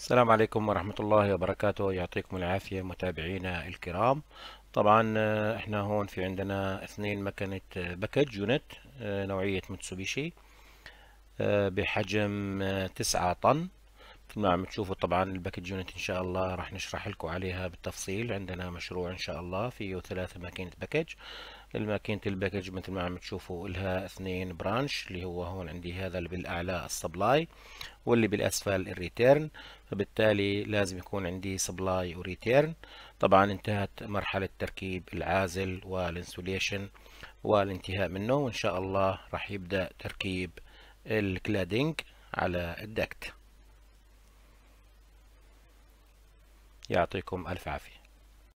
السلام عليكم ورحمة الله وبركاته يعطيكم العافية متابعينا الكرام طبعا آه، احنا هون في عندنا اثنين مكنة آه، باكج يونت آه، نوعية متسوبيشي بحجم تسعة طن مثل ما عم تشوفوا طبعا الباكج يونت ان شاء الله راح نشرح لكم عليها بالتفصيل عندنا مشروع ان شاء الله فيه ثلاثة ماكينة باكج الماكينة الباكج مثل ما عم تشوفوا لها اثنين برانش اللي هو هون عندي هذا اللي بالاعلى السبلاي واللي بالأسفل الريتيرن فبالتالي لازم يكون عندي سبلاي وريتيرن طبعا انتهت مرحلة تركيب العازل والانسوليشن والانتهاء منه وإن شاء الله راح يبدأ تركيب الكلادينج على الدكت يعطيكم ألف عافية